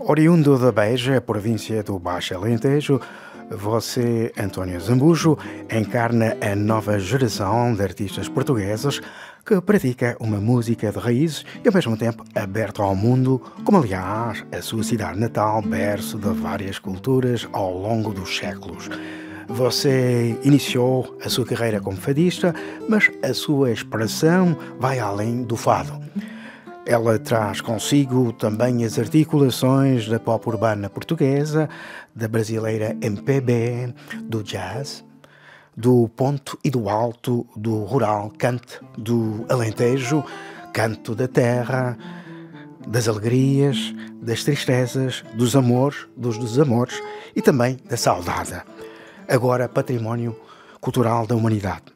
Oriundo da Beja, província do Baixo Alentejo, você, António Zambujo, encarna a nova geração de artistas portugueses que pratica uma música de raízes e, ao mesmo tempo, aberta ao mundo, como, aliás, a sua cidade natal, berço de várias culturas ao longo dos séculos. Você iniciou a sua carreira como fadista, mas a sua expressão vai além do fado. Ela traz consigo também as articulações da pop urbana portuguesa, da brasileira MPB, do jazz, do ponto e do alto, do rural canto, do alentejo, canto da terra, das alegrias, das tristezas, dos amores, dos desamores e também da saudade, agora património cultural da humanidade.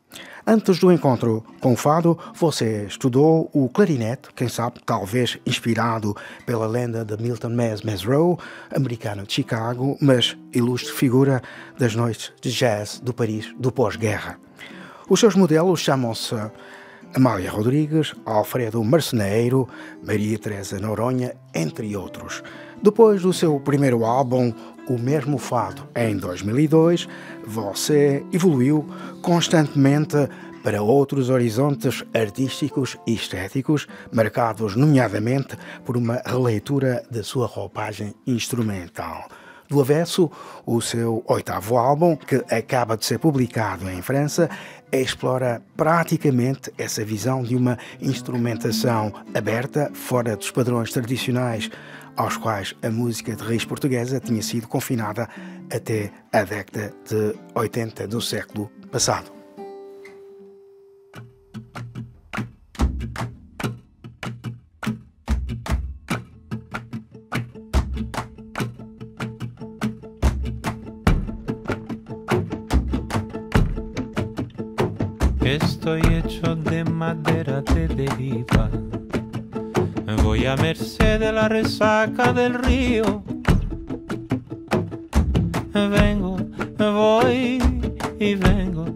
Antes do encontro com o fado, você estudou o clarinete, quem sabe, talvez inspirado pela lenda de Milton Mays Mesrow, americano de Chicago, mas ilustre figura das noites de jazz do Paris do pós-guerra. Os seus modelos chamam-se Amália Rodrigues, Alfredo Marceneiro, Maria Teresa Noronha, entre outros. Depois do seu primeiro álbum, O Mesmo Fado, em 2002, você evoluiu constantemente para outros horizontes artísticos e estéticos, marcados nomeadamente por uma releitura da sua roupagem instrumental. Do avesso, o seu oitavo álbum, que acaba de ser publicado em França, explora praticamente essa visão de uma instrumentação aberta, fora dos padrões tradicionais aos quais a música de raiz portuguesa tinha sido confinada até a década de 80 do século passado. Estoy hecho de madera de deriva. voy a merced de la resaca del río. Vengo, voy y vengo.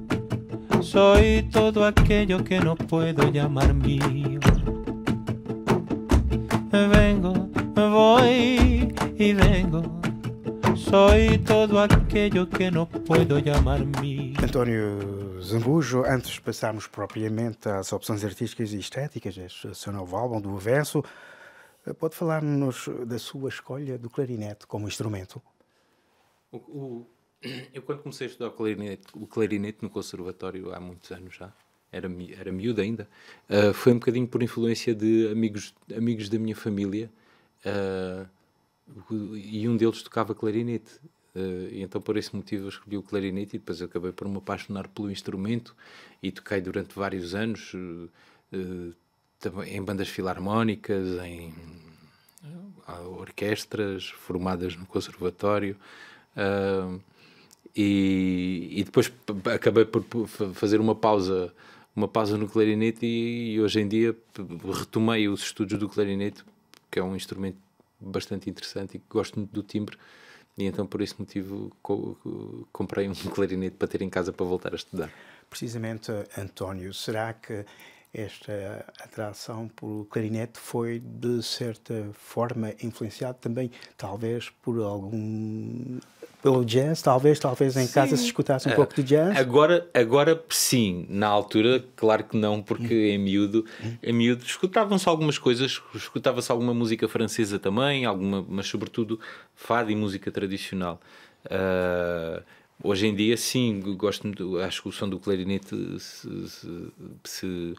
Soy todo aquello que no puedo llamar mío. Vengo, voy y vengo. Soy todo aquello que no puedo llamar mío. Antonio Zambujo, antes de passarmos propriamente às opções artísticas e estéticas deste seu novo álbum, do Averso, pode falar-nos da sua escolha do clarinete como instrumento? O, o, eu, quando comecei a estudar o clarinete, o clarinete no conservatório há muitos anos já, era, era miúdo ainda, uh, foi um bocadinho por influência de amigos, amigos da minha família uh, e um deles tocava clarinete. Uh, e então, por esse motivo, eu escolhi o clarinete e depois acabei por me apaixonar pelo instrumento e toquei durante vários anos uh, uh, em bandas filarmónicas, em orquestras formadas no conservatório. E, e, depois acabei por fazer uma pausa uma pausa no clarinete e, e hoje em dia retomei os estudos do clarinete que é um instrumento bastante interessante e que gosto muito do timbre e então, por esse motivo, co comprei um clarinete para ter em casa para voltar a estudar. Precisamente, António, será que esta atração por clarinete foi de certa forma influenciado também talvez por algum pelo jazz talvez talvez em sim. casa se escutasse um uh, pouco de jazz agora agora sim na altura claro que não porque hum. em miúdo hum. em miúdo escutavam-se algumas coisas escutava-se alguma música francesa também alguma mas sobretudo fado e música tradicional uh, Hoje em dia, sim, gosto muito, acho que o som do clarinete se, se, se,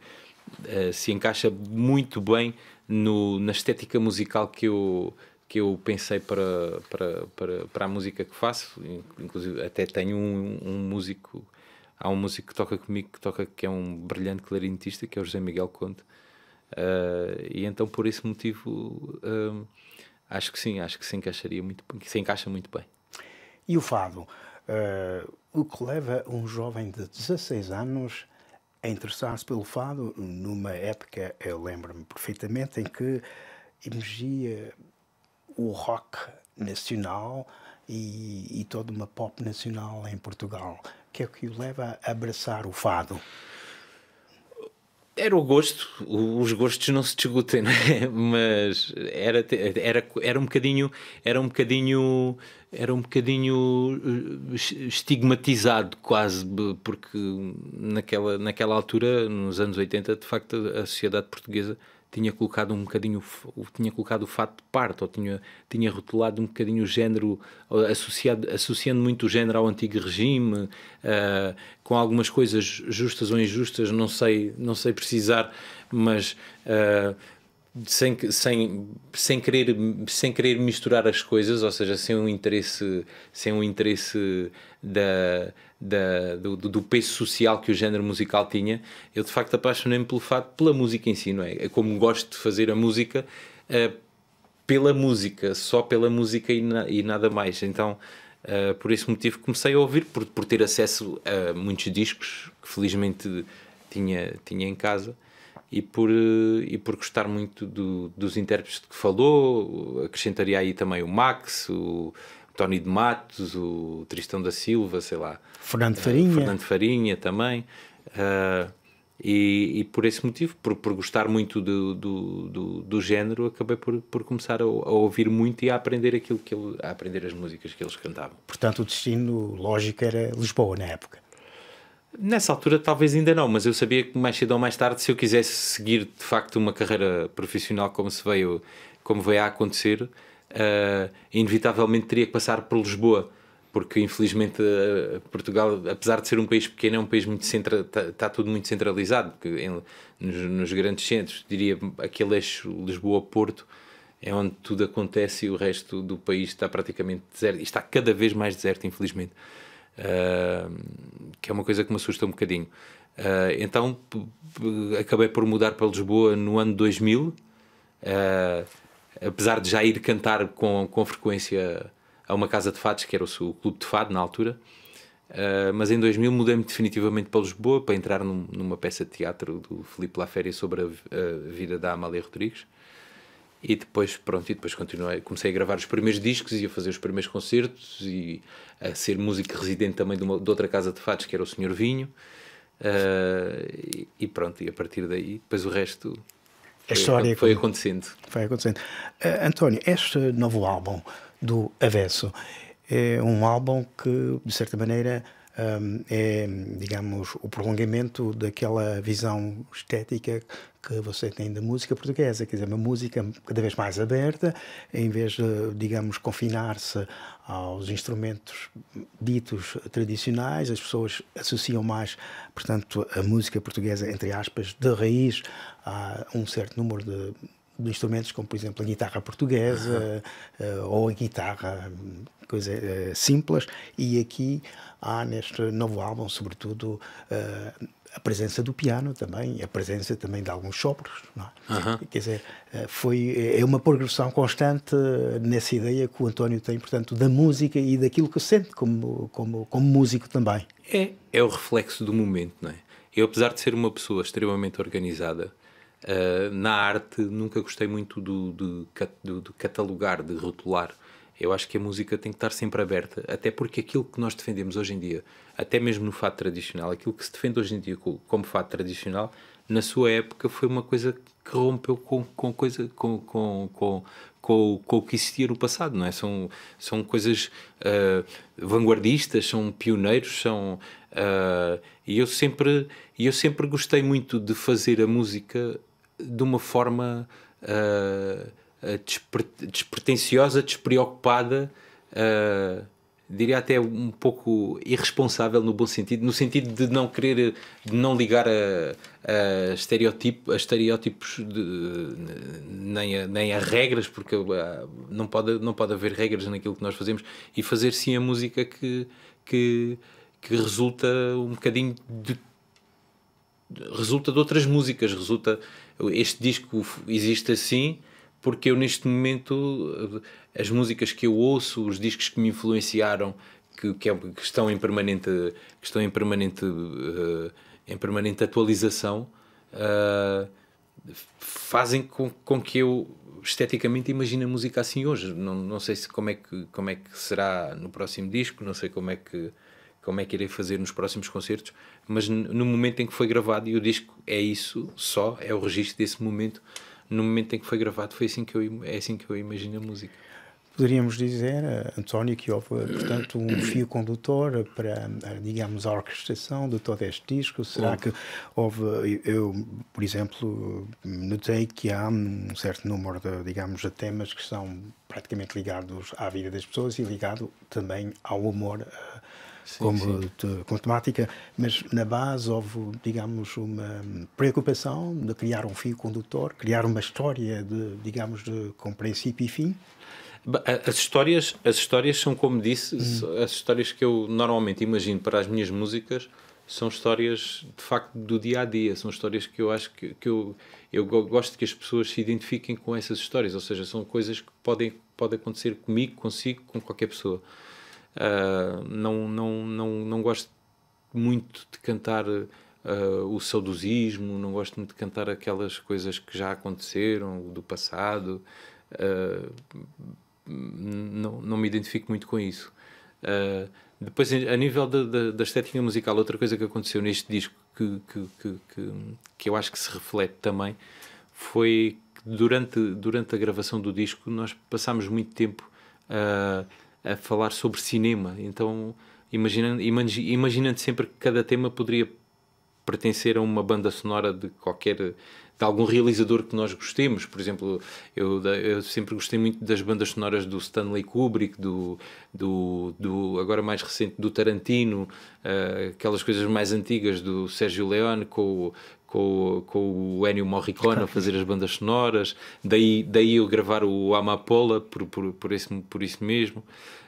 eh, se encaixa muito bem no, na estética musical que eu, que eu pensei para, para, para, para a música que faço. Inclusive, até tenho um, um, músico, há um músico que toca comigo, que toca, que é um brilhante clarinetista, que é o José Miguel Conte. Uh, e então, por esse motivo, uh, acho que sim, acho que se encaixaria muito, que se encaixa muito bem. E o fado? Uh, o que leva um jovem de 16 anos a interessar-se pelo fado, numa época, eu lembro-me perfeitamente, em que emergia o rock nacional e, e toda uma pop nacional em Portugal. O que é que o leva a abraçar o fado? Era o gosto, os gostos não se discutem, é? mas era, era, era um bocadinho, era um bocadinho, era um bocadinho eh, estigmatizado quase, porque naquela, naquela altura, nos anos 80, de facto a sociedade portuguesa tinha colocado um bocadinho tinha colocado o fato de parte ou tinha, tinha rotulado um bocadinho o género associado, associando muito o género ao antigo regime uh, com algumas coisas justas ou injustas não sei não sei precisar mas uh, sem, sem, sem, querer, sem querer misturar as coisas, ou seja, sem um interesse, sem um interesse da, da, do, do peso social que o género musical tinha, eu de facto apaixonei-me pelo fato, pela música em si, não é? é como gosto de fazer a música, uh, pela música, só pela música e, na, e nada mais. Então, uh, por esse motivo, comecei a ouvir, por, por ter acesso a muitos discos que felizmente tinha, tinha em casa e por, eh, e por gostar muito do, dos intérpretes de que falou. Acrescentaria aí também o Max, o Tony de Matos, o Tristão da Silva, sei lá. Fernando eh, Farinha. Uh, Fernando Farinha também. Uh, e, e, por esse motivo, por, por gostar muito do, do, do, do género, acabei por, por começar a, a, ouvir muito e a aprender aquilo que ele, a aprender as músicas que eles cantavam. Portanto, o destino lógico era Lisboa na época. Nessa altura talvez ainda não, mas eu sabia que mais cedo ou mais tarde, se eu quisesse seguir de facto uma carreira profissional como se veio, como veio a acontecer, uh, inevitavelmente teria que passar por Lisboa, porque infelizmente uh, Portugal, apesar de ser um país pequeno, é um país muito centralizado, está tá tudo muito centralizado, em, nos, nos, grandes centros, diria aquele eixo Lisboa-Porto, é onde tudo acontece e o resto do país está praticamente deserto, e está cada vez mais deserto, infelizmente. Ah, que é uma coisa que me assusta um bocadinho. Ah, então acabei por mudar para Lisboa no ano 2000, ah, apesar de já ir cantar com, com frequência a uma casa de fados, que era o, o clube de fado na altura. Uh, mas em 2000 mudei-me definitivamente para Lisboa para entrar num, numa peça de teatro do Filipe Laféria sobre a, a, vida da Amália Rodrigues e depois pronto e depois continuei comecei a gravar os primeiros discos e a fazer os primeiros concertos e a ser músico residente também de, uma, de outra casa de fatos que era o Senhor Vinho uh, e, pronto e a partir daí depois o resto a história é foi, acontecendo foi acontecendo uh, António este novo álbum do Avesso é um álbum que de certa maneira é, digamos, o prolongamento daquela visão estética que você tem da música portuguesa, quer dizer, uma música cada vez mais aberta, em vez de, digamos, confinar-se aos instrumentos ditos tradicionais, as pessoas associam mais, portanto, a música portuguesa, entre aspas, de raiz a um certo número de de instrumentos como, por exemplo, a guitarra portuguesa uhum. ou a guitarra, coisas eh, simples, e aqui há neste novo álbum, sobretudo, eh, a presença do piano também, a presença também de alguns sopros, é? uhum. Quer dizer, foi, é uma progressão constante nessa ideia que o António tem, portanto, da música e daquilo que sente como, como, como músico também. É, é o reflexo do momento, não é? Eu, apesar de ser uma pessoa extremamente organizada, Uh, na arte nunca gostei muito do, do, do, do catalogar, de rotular. Eu acho que a música tem que estar sempre aberta, até porque aquilo que nós defendemos hoje em dia, até mesmo no fato tradicional, aquilo que se defende hoje em dia como fato tradicional, na sua época foi uma coisa que rompeu com, com coisa com, com, com, com, com o que existia no passado, não é? São, são coisas uh, vanguardistas, são pioneiros, são uh, e eu sempre eu sempre gostei muito de fazer a música de uma forma uh, despretensiosa, despreocupada, uh, diria até um pouco irresponsável no bom sentido, no sentido de não querer, de não ligar a, a, estereotipo, a estereótipos de, nem, a, nem a regras, porque ah, não pode, não pode haver regras naquilo que nós fazemos, e fazer sim a música que, que, que resulta um bocadinho de resulta de outras músicas, resulta este disco existe assim porque eu neste momento as músicas que eu ouço, os discos que me influenciaram, que, que, é, que estão em permanente, que estão em permanente, uh, em permanente atualização, uh, fazem com, com que eu esteticamente imagine a música assim hoje. Não, não sei se como é que como é que será no próximo disco, não sei como é que como é que irei fazer nos próximos concertos, mas no momento em que foi gravado, e o disco é isso só, é o registro desse momento, no momento em que foi gravado, foi assim que eu, é assim que eu imagino a música. Poderíamos dizer, eh, António, que houve, eh, portanto, um fio condutor para, eh, digamos, a orquestração de todo este disco. Será que houve, eu, por exemplo, notei que há um certo número de, digamos, de temas que são praticamente ligados à vida das pessoas e ligado também ao amor sim, como com temática, mas na base houve, digamos, uma preocupação de criar um fio condutor, criar uma história, de, digamos, de, com princípio e fim. As histórias, as histórias são, como disse, hum. as histórias que eu normalmente imagino para as minhas músicas são histórias de facto do dia a dia, são histórias que eu acho que, que eu, eu gosto que as pessoas se identifiquem com essas histórias, ou seja, são coisas que podem pode acontecer comigo, consigo, com qualquer pessoa. Uh, não, não, não, não gosto muito de cantar uh, o saudosismo, não gosto muito de cantar aquelas coisas que já aconteceram, do passado. Uh, não, não me identifico muito com isso. Uh, depois, a nível da, da, da, estética musical, outra coisa que aconteceu neste disco que, que, que, que, que eu acho que se reflete também foi que durante, durante a gravação do disco nós passámos muito tempo uh, a falar sobre cinema. Então, imaginando, imaginando sempre que cada tema poderia pertencer a uma banda sonora de qualquer de algum realizador que nós gostemos, por exemplo, eu, eu sempre gostei muito das bandas sonoras do Stanley Kubrick, do, do, do agora mais recente do Tarantino, uh, aquelas coisas mais antigas do Sérgio Leone com, com, com o Ennio Morricone a fazer as bandas sonoras, daí, daí eu gravar o Amapola por, por, por, esse, por isso mesmo.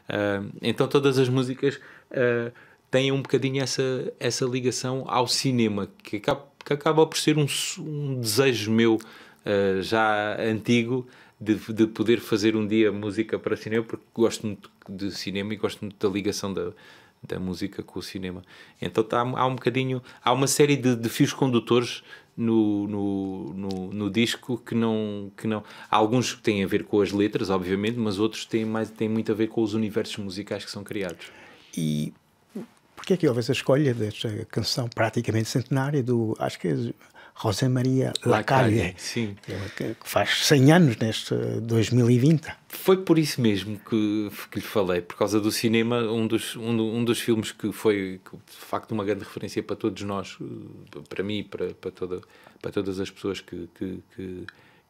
Uh, então todas as músicas uh, têm um bocadinho essa, essa ligação ao cinema, que acaba, que acaba por ser um, um desejo meu uh, já antigo. De, de, poder fazer um dia música para cinema, porque gosto muito de cinema e gosto muito da ligação da, da música com o cinema. Então tá, há um bocadinho, há uma série de, de fios condutores no, no, no, no, disco que não, que não. Há alguns que têm a ver com as letras, obviamente, mas outros têm, mais, têm muito a ver com os universos musicais que são criados. E porquê é que houve essa escolha desta canção praticamente centenária do. Acho que é José Maria Lacalle, é que faz 100 anos neste 2020. Eh, foi por isso mesmo que, que lhe falei, por causa do cinema, um dos, um, um dos filmes que foi, de facto, uma grande referência para todos nós, eh, para mim, para, para, toda, para todas as pessoas que, que, que,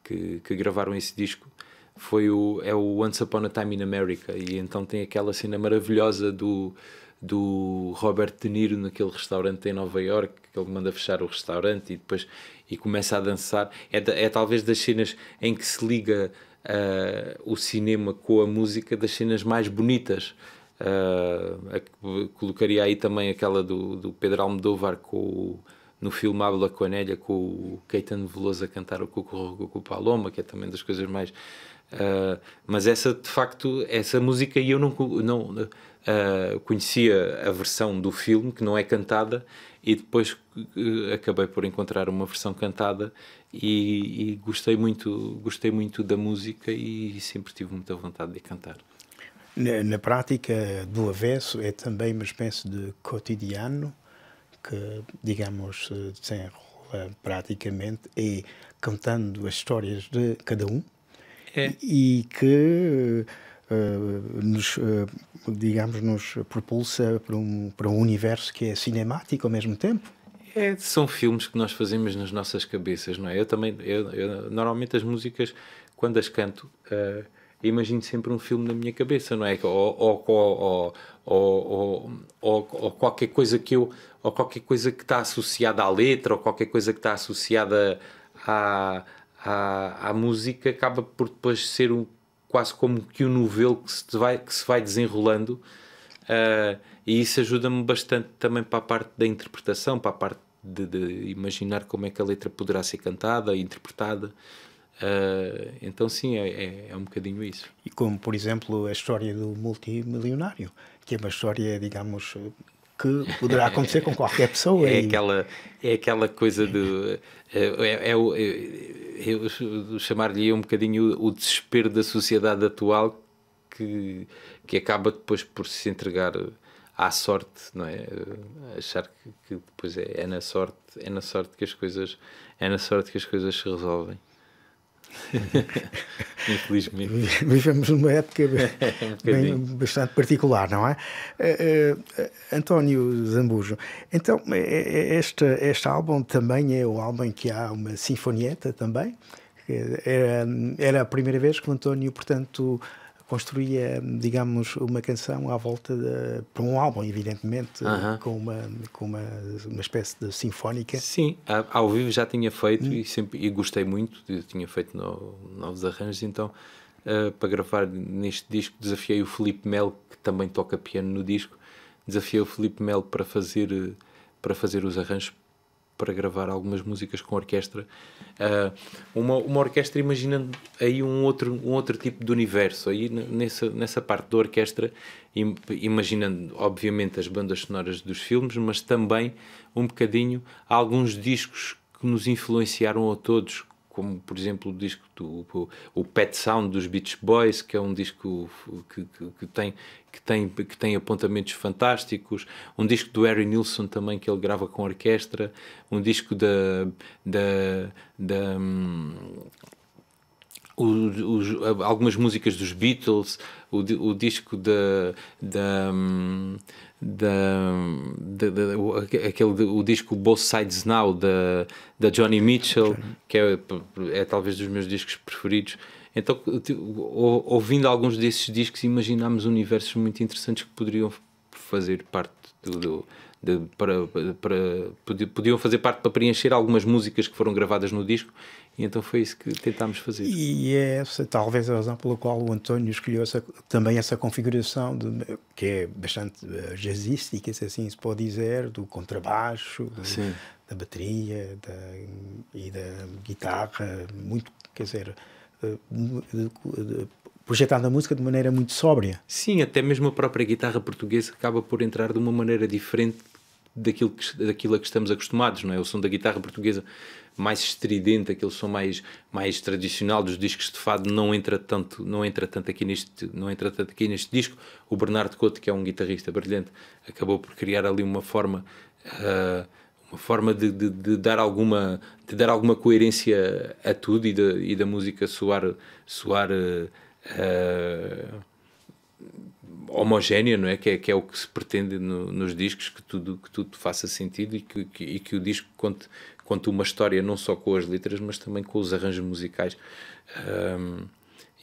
que, que gravaram esse disco, foi o, é o Once Upon a Time in America, e então tem aquela cena maravilhosa do do Robert De Niro naquele restaurante em Nova York que ele manda fechar o restaurante e depois e começa a dançar é, é talvez das cenas em que se liga uh, o cinema com a música das cenas mais bonitas uh, colocaria aí também aquela do, do Pedro Almodóvar com o, no filme Ábula Coanelha com o Caetano Veloso a cantar o Cucu com o Paloma que é também das coisas mais uh, mas essa de facto essa música eu não, não uh, conhecia a versão do filme, que não é cantada, e depois uh, acabei por encontrar uma versão cantada e, e, gostei, muito, gostei muito da música e sempre tive muita vontade de cantar. Na, na prática do avesso é também uma espécie de cotidiano que, digamos, se eh, desenrola praticamente e é cantando as histórias de cada um é. e, e que eh, nos, eh, digamos, nos propulsa para um, para um universo que é cinemático ao mesmo tempo. É, são filmes que nós fazemos nas nossas cabeças, não é? Eu também, eu, eu, normalmente as músicas, quando as canto, uh, imagino sempre um filme na minha cabeça, não é? Ou, ou, ou, ou, qualquer coisa que eu, ou qualquer coisa que está associada à letra, ou qualquer coisa que está associada à, à, à música, acaba por depois ser um, quase como que um novelo que se vai, que se vai desenrolando. Uh, e isso ajuda-me bastante também para a parte da interpretação, para a parte de, de imaginar como é que a letra poderá ser cantada e interpretada. Uh, então, sim, é, é, é, um bocadinho isso. E como, por exemplo, a história do multimilionário, que é uma história, digamos, que poderá acontecer com qualquer pessoa. É, e... aquela, é aquela coisa de É, é, é, é chamar-lhe um bocadinho o, o desespero da sociedade atual que, que acaba depois por se entregar à sorte, não é? Achar que, que depois é, é na sorte, é na sorte que as coisas, é na sorte que as coisas se resolvem. Infelizmente. Vivemos numa época bem, um bastante particular, não é? Uh, uh, António Zambujo, então, eh, este, este álbum também é o álbum em que há uma sinfonieta também. Era, era a primeira vez que o António, portanto, construía, digamos, uma canção à volta de, para um álbum, evidentemente, uh -huh. com, uma, com uma, uma espécie de sinfónica. Sim, ao vivo já tinha feito hum. e, sempre, e gostei muito, tinha feito no, novos arranjos, então uh, para gravar neste disco desafiei o Felipe Melo, que também toca piano no disco, desafiei o Felipe Melo para fazer, eh, para fazer os arranjos para gravar algumas músicas com orquestra. Uh, uma, uma orquestra imaginando aí um outro, um outro tipo de universo, aí nessa, nessa parte da orquestra, imaginando obviamente as bandas sonoras dos filmes, mas também um bocadinho alguns discos que nos influenciaram a todos, como por exemplo o disco do o, o Pet Sound dos Beach Boys, que é um disco que, que, que, tem, que, tem, que tem apontamentos fantásticos, um disco do Harry Nilsson também que ele grava com orquestra, um disco da, da, da hum, os, algumas músicas dos Beatles, o, o disco da. da da, da, da, o, aquele o disco Both Sides Now da, da Johnny Mitchell que é, é talvez dos meus discos preferidos então ouvindo alguns desses discos imaginámos universos muito interessantes que poderiam fazer parte do, do de, para, para podiam fazer parte para preencher algumas músicas que foram gravadas no disco e então foi isso que tentámos fazer. E é essa talvez a razão pela qual o António escolheu essa, também essa configuração, de, que é bastante eh, jazzística, se assim se pode dizer, do contrabaixo, do, da bateria da, e da guitarra, muito, quer dizer, eh, projetando a música de maneira muito sóbria. Sim, até mesmo a própria guitarra portuguesa acaba por entrar de uma maneira diferente daquilo, que, daquilo a que estamos acostumados, não é? O som da guitarra portuguesa mais estridente, aquele som mais, mais tradicional dos discos de fado, não entra tanto, não entra tanto aqui neste, não entra tanto aqui neste disco. O Bernardo Couto, que é um guitarrista brilhante, acabou por criar ali uma forma uh, uma forma de, de, de, dar alguma de dar alguma coerência a tudo e, de, e da música soar soar uh, uh, homogénea, não é? Que, é? que é o que se pretende no, nos discos, que tudo, que tudo faça sentido e que, que, e que o disco conte, conte uma história não só com as letras, mas também com os arranjos musicais. Um,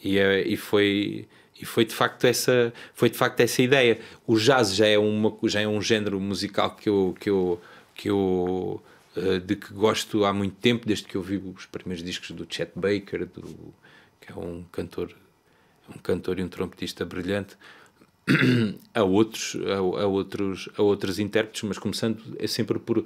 e, é, e foi e foi de facto essa foi de facto essa ideia o jazz já é uma já é um género musical que eu que eu que eu ah, de que gosto há muito tempo desde que eu vi os primeiros discos do Chet Baker do que é um cantor um cantor e um trompetista brilhante a outros, a, a, outros, a outros intérpretes, mas começando é sempre por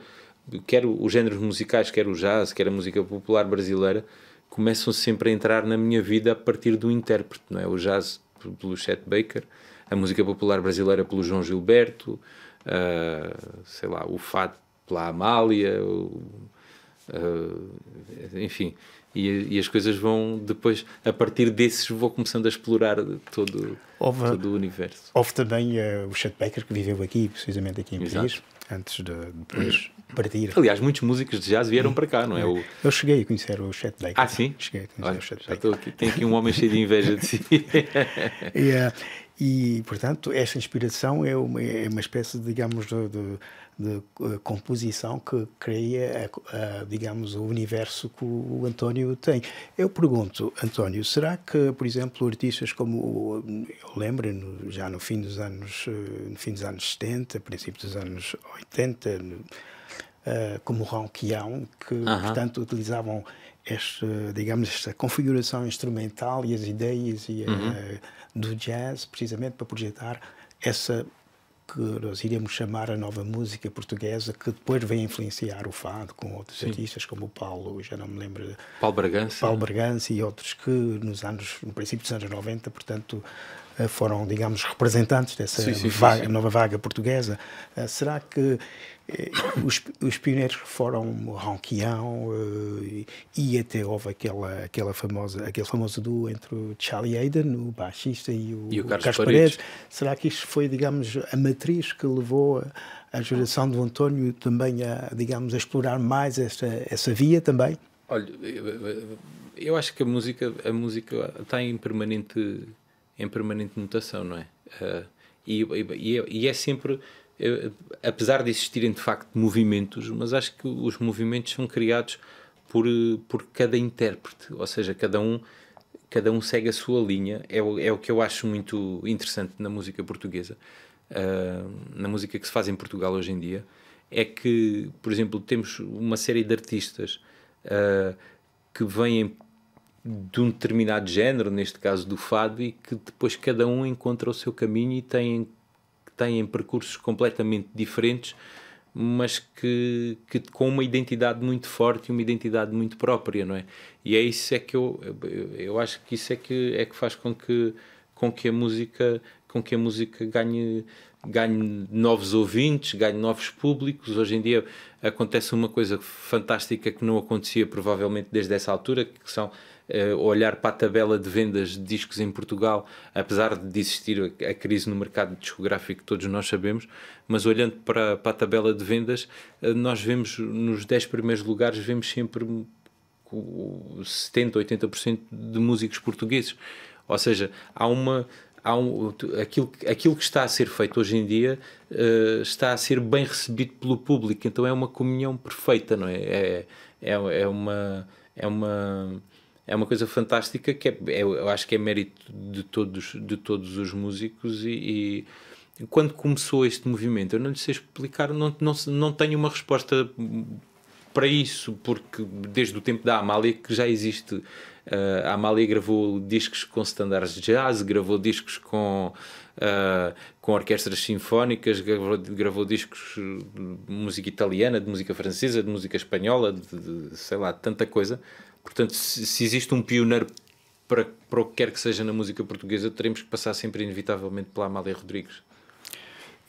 quer os géneros musicais, quer o jazz, quer a música popular brasileira, começam sempre a entrar na minha vida a partir do intérprete, não é? O jazz pelo Chet Baker, a música popular brasileira pelo João Gilberto, uh, sei lá, o fado pela Amália, o, uh, enfim, e, e, as coisas vão depois, a partir desses, vou começando a explorar todo, houve, todo o universo. Houve também uh, o Chet Baker que viveu aqui, precisamente aqui em Exato. Paris, antes de depois partir. Aliás, muitos músicos de jazz vieram para cá, não é? é. O... Eu cheguei a conhecer o Chet Baker. Ah, sim? Cheguei a conhecer Olha, o Chet Baker. Aqui, tem aqui um homem cheio de inveja de si. e, uh, e, portanto, esta inspiração é uma, é uma espécie, digamos, de, de de eh, composição que cria, eh, digamos, o universo que o António tem. Eu pergunto, António, será que, por exemplo, artistas como eu lembro já no fim dos anos, eh, no fim dos anos 70, princípio dos anos 80, como Ronquião, que -huh. portanto utilizavam este, digamos, esta configuração instrumental e as ideias e, -huh. Uhum. do jazz, precisamente para projetar essa que nós iríamos chamar a nova música portuguesa, que depois vem influenciar o fado com outros Sim. artistas, como o Paulo, já não me lembro. Paulo Bragança. Paulo Bragança e outros que nos anos, no princípio dos anos 90, portanto, eh, foram, digamos, representantes dessa sim, sim, vaga, sim, nova vaga portuguesa. Eh, será que eh, os, os pioneiros foram Ronquião e até houve aquela, aquela famosa, aquele famoso duo entre o Charlie Hayden, o baixista, e o, e o Carlos, Carlos Paredes. Paredes. Será que isto foi, digamos, a matriz que levou a, a geração do António também a, digamos, a explorar mais esta, essa via também? Olha, eu acho que a música, a música está em permanente em permanente mutação, não é? Uh, e, e, e, é sempre, apesar de existirem de facto movimentos, mas acho que os movimentos são criados por, por cada intérprete, ou seja, cada um, cada um segue a sua linha. É, o, é o que eu acho muito interessante na música portuguesa, uh, na música que se faz em Portugal hoje em dia, é que, por exemplo, temos uma série de artistas uh, que vêm de um determinado género, neste caso do fado, e que depois cada um encontra o seu caminho e tem, têm percursos completamente diferentes, mas que, que com uma identidade muito forte e uma identidade muito própria, não é? E é isso é que eu, eu acho que isso é que, é que faz com que, com que a música com que a música ganhe, ganhe novos ouvintes, ganhe novos públicos. Hoje em dia acontece uma coisa fantástica que não acontecia provavelmente desde essa altura, que são uh, olhar para a tabela de vendas de discos em Portugal, apesar de existir a, crise no mercado discográfico, todos nós sabemos, mas olhando para, para a tabela de vendas, uh, nós vemos nos 10 primeiros lugares, vemos sempre 70, 80% de músicos portugueses. Ou seja, há uma há um, aquilo, aquilo que está a ser feito hoje em dia uh, está a ser bem recebido pelo público, então é uma comunhão perfeita, não é? É, é, é uma. É uma é uma coisa fantástica que é, é, eu acho que é mérito de todos, de todos os músicos e, e quando começou este movimento, eu não lhe sei explicar, não, não, não tenho uma resposta para isso, porque desde o tempo da Amália que já existe. Uh, a Amália gravou discos com standards de jazz, gravou discos com, uh, com orquestras sinfónicas, gravou, gravou, discos de música italiana, de música francesa, de música espanhola, de, de sei lá, tanta coisa. Portanto, se, se existe um pioneiro para, para o que quer que seja na música portuguesa, teremos que passar sempre inevitavelmente pela Amália Rodrigues.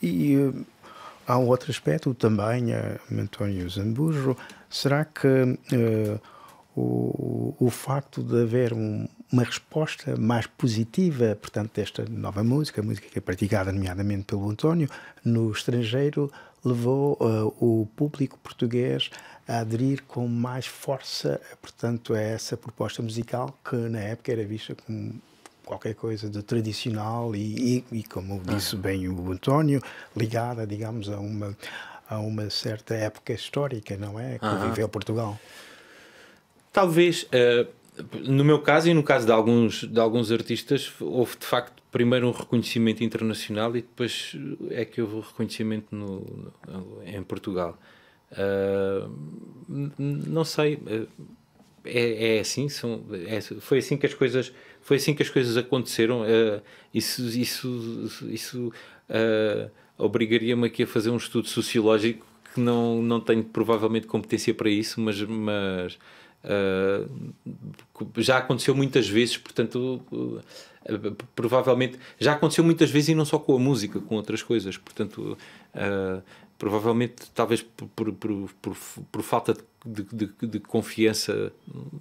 E uh, há um outro aspecto também, uh, António Zambujo, será que uh, o, o facto de haver um, uma resposta mais positiva, portanto, desta nova música, a música que é praticada nomeadamente pelo António, no estrangeiro, uh, levou uh, o público português a aderir com mais força, portanto, a essa proposta musical que na época era vista como qualquer coisa de tradicional e, e, e como disse bem o António, ligada, digamos, a uma a uma certa época histórica, não é? Que uh -huh. viveu Portugal. Talvez uh, no meu caso e no caso de alguns, de alguns artistas, houve de facto primeiro um reconhecimento internacional e depois é que houve um reconhecimento no, no em Portugal. Uh, não sei, é, é assim, são, é, foi assim que as coisas foi assim que as coisas aconteceram. Uh, isso isso, isso uh, obrigaria-me aqui a fazer um estudo sociológico que não, não tenho provavelmente competência para isso, mas, mas ah, já aconteceu muitas vezes, portanto, ah, provavelmente já aconteceu muitas vezes e não só com a música, com outras coisas, portanto, ah, provavelmente, talvez por, por, por, por, por falta de, de, de, confiança,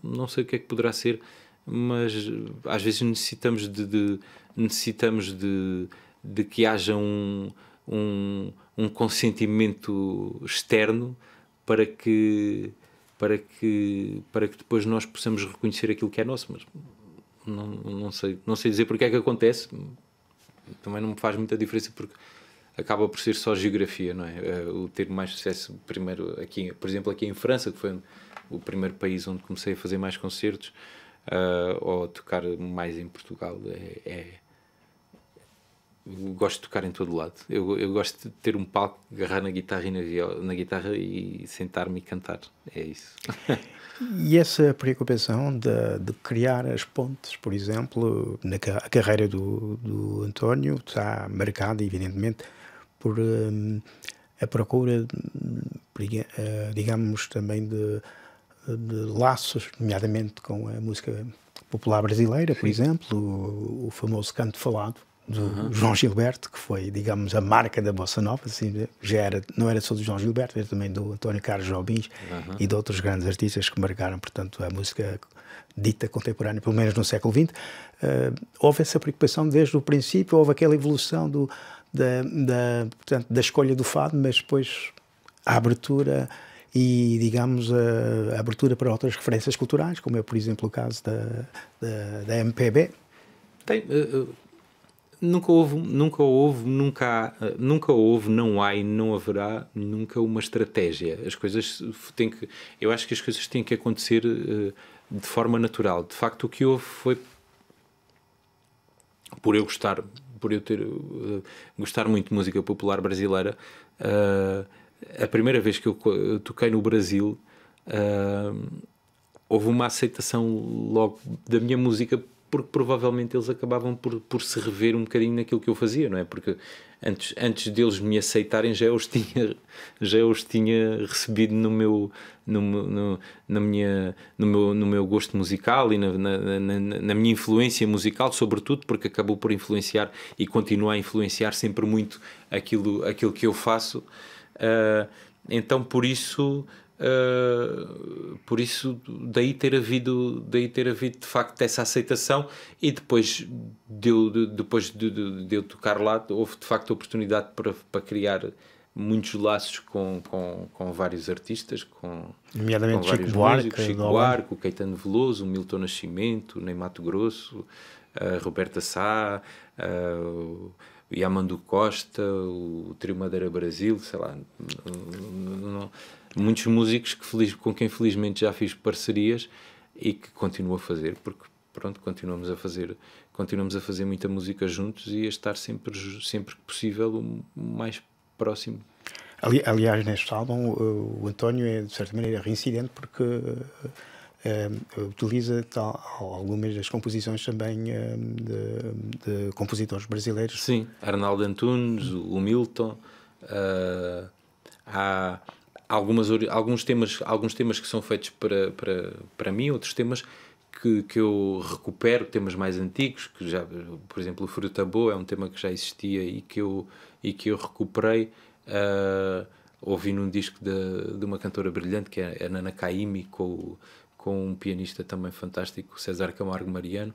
não sei o que é que poderá ser, mas às vezes necessitamos de, de necessitamos de, de que haja um, um, um consentimento externo para que para que, para que depois nós possamos reconhecer aquilo que é nosso. Mas não, não, sei, não sei dizer porque é que acontece, também não me faz muita diferença porque acaba por ser só geografia, não é? Eh, o ter mais sucesso primeiro aqui, por exemplo, aqui em França, que foi o primeiro país onde comecei a fazer mais concertos, uh, ou tocar mais em Portugal, é, é gosto de tocar em todo lado. Eu, eu gosto de ter um palco, agarrar na guitarra e na, viola, na guitarra e sentar-me e cantar. É isso. e essa preocupação de, de, criar as pontes, por exemplo, na a carreira do, do António está marcada, evidentemente, por um, a procura, eh, digamos, também de, de, laços, nomeadamente com a música popular brasileira, por Sim. exemplo, o, o famoso canto falado do uhum. João Gilberto, que foi, digamos, a marca da Bossa Nova, assim, já era, não era só do João Gilberto, era também do António Carlos Jobim uhum. e de outros grandes artistas que marcaram, portanto, a música dita contemporânea, pelo menos no século XX. Uh, eh, houve essa preocupação desde o princípio, houve aquela evolução do, da, da, portanto, da escolha do fado, mas depois a abertura e, digamos, a, a abertura para outras referências culturais, como é, por exemplo, o caso da, da, da MPB. Tem, uh, uh Nunca houve, nunca houve, nunca há, nunca houve, não há e não haverá nunca uma estratégia. As coisas têm que, eu acho que as coisas têm que acontecer eh, de forma natural. De facto, o que houve foi por eu gostar, por eu ter eh, gostar muito de música popular brasileira. Eh, a primeira vez que eu toquei no Brasil, uh, houve uma aceitação logo da minha música porque provavelmente eles acabavam por, por se rever um bocadinho naquilo que eu fazia, não é? Porque antes, antes deles me aceitarem já os tinha, já os tinha recebido no meu, no, no, na minha, no, meu, no meu gosto musical e na, na, na, na minha influência musical, sobretudo porque acabou por influenciar e continua a influenciar sempre muito aquilo, aquilo que eu faço. Uh, então, por isso ah, por isso, daí ter havido, daí ter havido de facto essa aceitação e depois de eu, de, depois de, de, de, eu tocar lá, houve de facto oportunidade para, para criar muitos laços com, com, com vários artistas, com, nomeadamente com Chico Buarque, músicos, Chico Buarque, o Caetano Veloso, o Milton Nascimento, o Ney Mato Grosso, a Roberta Sá, a, o Yamandu Costa, o Trio Madeira Brasil, sei lá, não, não, muitos músicos que feliz, com quem felizmente já fiz parcerias e que continuo a fazer, porque pronto, continuamos a fazer, continuamos a fazer muita música juntos e a estar sempre, sempre que possível o mais próximo Ali, aliás, neste álbum, o, António é, de certa maneira, reincidente porque eh, eh, utiliza tal, algumas das composições também eh, de, de, compositores brasileiros. Sim, Arnaldo Antunes, o Milton. Uh, há, algumas, alguns, temas, alguns temas que são feitos para, para, para mim, outros temas que, que eu recupero, temas mais antigos, que já, por exemplo, o Fruta Boa é um tema que já existia e que eu, e que eu recuperei. Uh, ouvi um disco de, de uma cantora brilhante que é a é Nana Caymmi com, com um pianista também fantástico, César Camargo Mariano.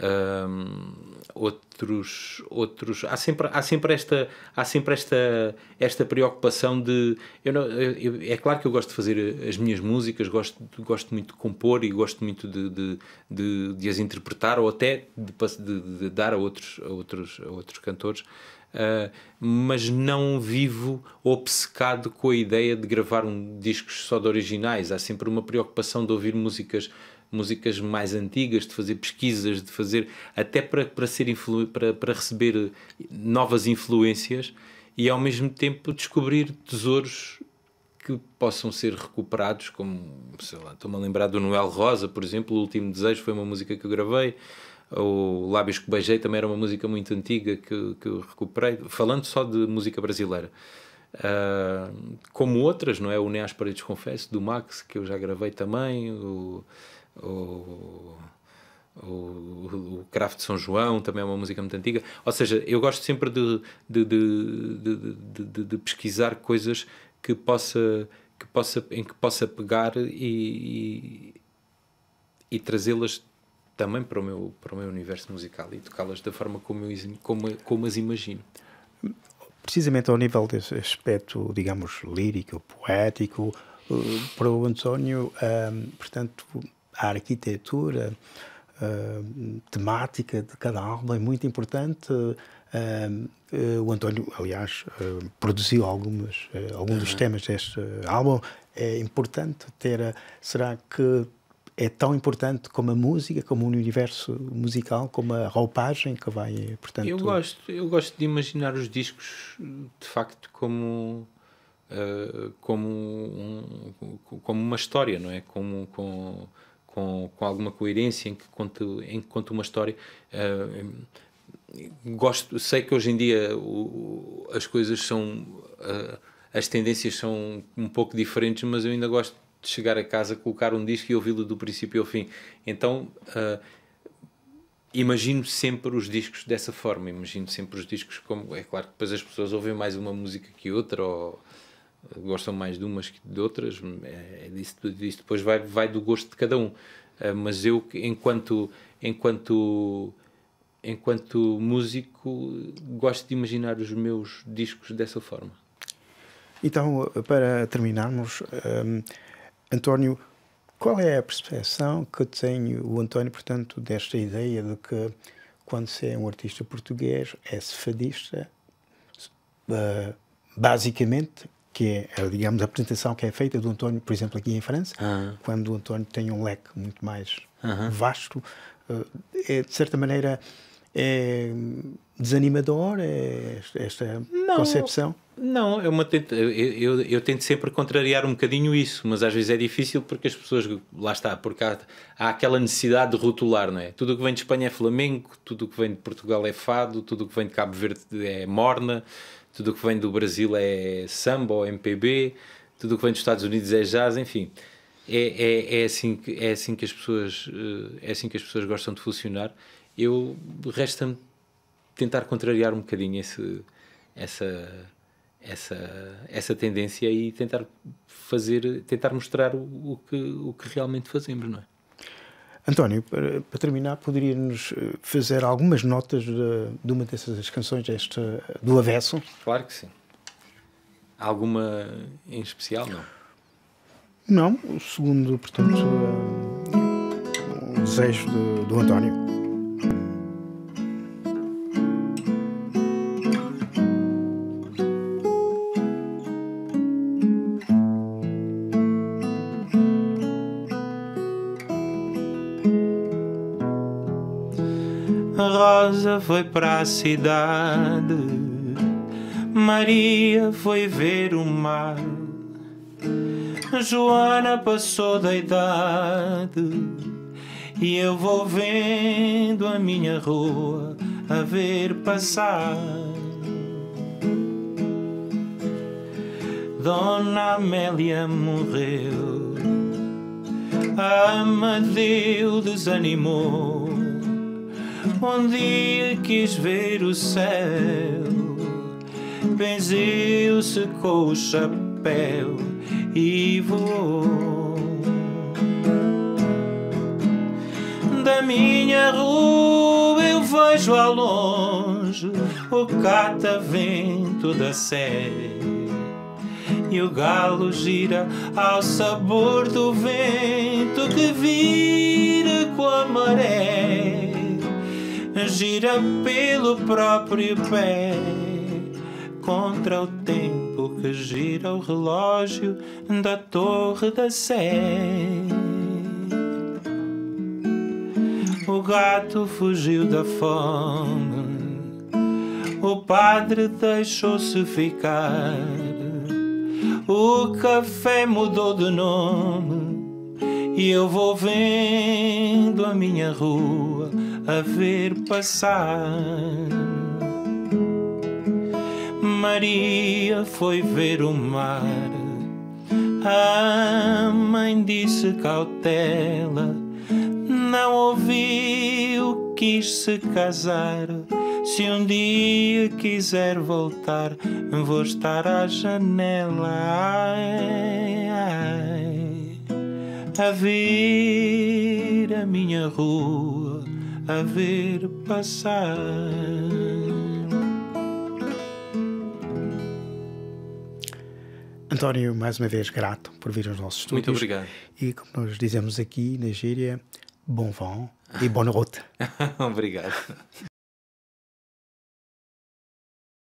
Um, outros outros há sempre há sempre esta há sempre esta esta preocupação de eu, não, eu é claro que eu gosto de fazer as minhas músicas gosto gosto muito de compor e gosto muito de, de, de, de as interpretar ou até de, de, dar a outros a outros a outros cantores uh, mas não vivo obcecado com a ideia de gravar um discos só de originais há sempre uma preocupação de ouvir músicas músicas mais antigas, de fazer pesquisas, de fazer até para, para, ser influ, para, para receber eh, novas influências e ao mesmo tempo descobrir tesouros que possam ser recuperados, como sei lá, estou-me a lembrar do Noel Rosa, por exemplo, O Último Desejo foi uma música que eu gravei, o Lábios que Beijei também era uma música muito antiga que, que eu recuperei, falando só de música brasileira. Uh, como outras, não é? O Nem às Paredes Confesso, do Max, que eu já gravei também, o o o Craft de São João também é uma música muito antiga. Ou seja, eu gosto sempre de, de, de, de pesquisar coisas que possa, que possa, em que possa pegar e, e, e trazê-las também para o, meu, para o meu universo musical e tocá-las da forma como, eu, como, como as imagino. Precisamente ao nível desse aspecto, digamos, lírico, poético, eh, para o António, ehm, portanto, a arquitetura uh, temática de cada álbum é muito importante. Uh, o António, aliás, produziu algumas, alguns uhum. dos temas deste álbum. É importante ter. será que é tão importante como a música, como o universo musical, como a roupagem que vai, portanto... Eu gosto, eu gosto de imaginar os discos, de facto, como... Uh, como, um, como uma história, não é? Como, com, com alguma coerência, em que conto, em que conto uma história. Uh, gosto, sei que hoje em dia o, as coisas são. Uh, as tendências são um pouco diferentes, mas eu ainda gosto de chegar a casa, colocar um disco e ouvi-lo do princípio ao fim. Então. Uh, imagino sempre os discos dessa forma, imagino sempre os discos como. É claro que depois as pessoas ouvem mais uma música que outra, ou, gostam mais de umas que de outras, é, é disso, isso depois vai, vai do gosto de cada um. Ah, mas eu, enquanto, enquanto, enquanto músico, gosto de imaginar os meus discos dessa forma. Então, para terminarmos, um, António, qual é a percepção que tenho o António, portanto, desta ideia de que quando se é um artista português, é sefadista, uh, ah, basicamente que é, é, digamos, a apresentação que é feita do António, por exemplo, aqui em França, ah. quando o António tem um leque muito mais vasto, eh, é, de certa maneira é desanimador é esta não, concepção? Não, é uma tenta, eu, eu, eu, tento sempre contrariar um bocadinho isso, mas às vezes é difícil porque as pessoas, lá está, porque há, há aquela necessidade de rotular, não é? Tudo o que vem de Espanha é flamengo, tudo o que vem de Portugal é fado, tudo o que vem de Cabo Verde é morna, tudo o que vem do Brasil é samba ou MPB, tudo o que vem dos Estados Unidos é jazz, enfim. É, é, é, assim, que, é assim que as pessoas eh, é assim que as pessoas gostam de funcionar. Eu resta-me tentar contrariar um bocadinho esse, essa essa essa tendência e tentar fazer tentar mostrar o, o que o que realmente fazemos, não é? António, para, para terminar, poderia-nos eh, fazer algumas notas de, de uma dessas canções, desta, do Avesso? Claro que sim. Alguma em especial, não? Não, segundo, portanto, o eh, desejo de, do António. foi para a cidade. Maria foi ver o mar. Joana passou da idade. E eu vou vendo a minha rua a ver passar. Dona Amélia morreu, Amadeu desanimou um dia quis ver o céu, benziu-se com o chapéu e voou. Da minha rua eu vejo ao longe o catavento da Sé. E o galo gira ao sabor do vento que vira com a maré gira pelo próprio pé contra o tempo que gira o relógio da Torre da Sé. O gato fugiu da fome, o padre deixou-se ficar, o café mudou de nome e eu vou vendo a minha rua a ver passar. Maria foi ver o mar. A mãe disse cautela, não ouviu, quis se casar. Se um dia quiser voltar, vou estar à janela. Ai, ai, a ver a minha rua a ver passar. António, mais uma vez grato por vir aos nossos estúdios. Muito obrigado. E como nós dizemos aqui na gíria, bom vão e boa noite. obrigado.